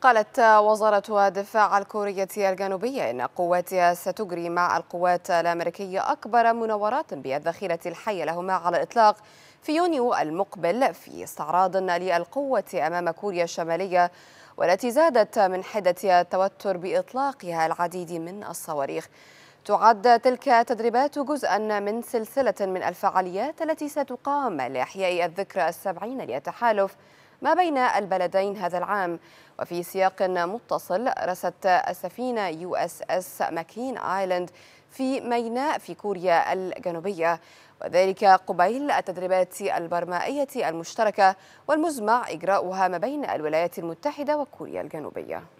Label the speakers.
Speaker 1: قالت وزارة الدفاع الكورية الجنوبية إن قواتها ستجري مع القوات الأمريكية أكبر مناورات بالذخيرة الحية لهما على الإطلاق في يونيو المقبل في استعراض للقوة أمام كوريا الشمالية والتي زادت من حدة التوتر بإطلاقها العديد من الصواريخ تعد تلك التدريبات جزءا من سلسلة من الفعاليات التي ستقام لإحياء الذكرى السبعين للتحالف ما بين البلدين هذا العام وفي سياق متصل رست السفينة يو اس اس ماكين آيلاند في ميناء في كوريا الجنوبية وذلك قبيل التدريبات البرمائية المشتركة والمزمع إجراؤها ما بين الولايات المتحدة وكوريا الجنوبية